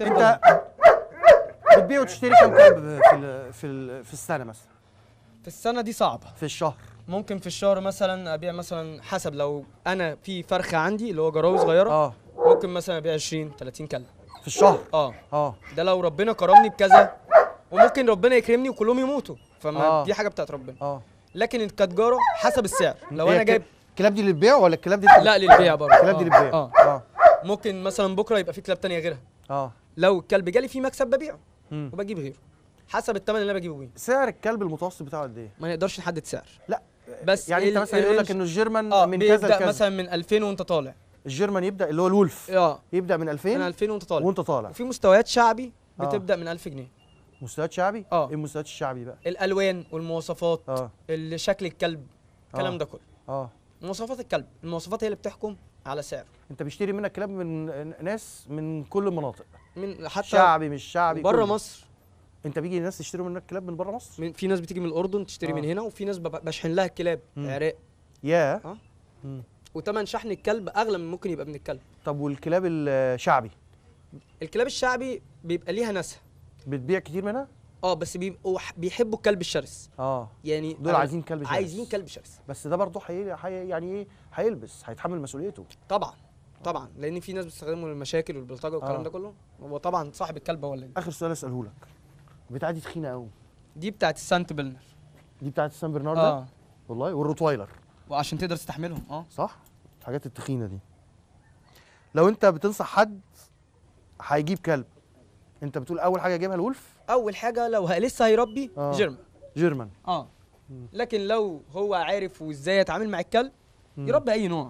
انت بتبيع وتشتري كم كلب في الـ في الـ في السنه مثلا في السنه دي صعبه في الشهر ممكن في الشهر مثلا ابيع مثلا حسب لو انا في فرخه عندي اللي هو جراوي صغيره اه ممكن مثلا ابيع 20 30 كلب في الشهر اه اه ده لو ربنا كرمني بكذا وممكن ربنا يكرمني وكلهم يموتوا فما آه. دي حاجه بتاعت ربنا اه لكن كتجاره حسب السعر إيه، لو انا جايب الكلاب دي للبيع ولا الكلاب دي لا للبيع برضه الكلاب دي للبيع اه اه ممكن مثلا بكره يبقى في كلاب تانية غيرها اه لو الكلب جالي فيه مكسب ببيعه وبجيب غيره حسب الثمن اللي انا بجيبه بيه سعر الكلب المتوسط بتاعه قد ايه ما نقدرش نحدد سعر لا بس يعني انت مثلا يقول لك انه الجيرمان آه من كذا كذا مثلا من 2000 وانت طالع الجيرمان يبدا اللي هو الولف اه يبدا من 2000 من 2000 وانت طالع وانت طالع وفي مستويات شعبي بتبدا آه. من 1000 جنيه مستويات شعبي اه ايه المستويات الشعبي بقى الالوان والمواصفات آه. شكل الكلب الكلام آه. ده كله اه مواصفات الكلب المواصفات هي اللي بتحكم على سعر انت بيشتري منك كلاب من ناس من كل المناطق من حتى شعبي مش شعبي بره مصر انت بيجي ناس تشتري منك كلاب من بره مصر من في ناس بتيجي من الاردن تشتري آه. من هنا وفي ناس بشحن لها الكلاب العراق يا اه وتمن شحن الكلب اغلى من ممكن يبقى من الكلب طب والكلاب الشعبي الكلاب الشعبي بيبقى ليها ناسها بتبيع كتير منها اه بس بيبقوا بيحبوا الكلب الشرس اه يعني دول عايزين كلب شرس عايزين كلب شرس بس ده برضه حي... حي... يعني ايه هيلبس هيتحمل مسؤوليته طبعا طبعا لان في ناس بتستخدمه للمشاكل والبلطجه والكلام آه. ده كله هو طبعا صاحب الكلب هو اللي اخر سؤال اساله لك البتاعه دي تخينه قوي دي بتاعه السانت بلنر دي بتاعه السان برناردو آه. والله والروتوايلر وعشان تقدر تستحملهم اه صح الحاجات التخينه دي لو انت بتنصح حد هيجيب كلب انت بتقول اول حاجه اجيبها الولف اول حاجه لو لسه هيربي آه. جيرمان جيرمان اه لكن لو هو عارف وازاي يتعامل مع الكلب يربي اي نوع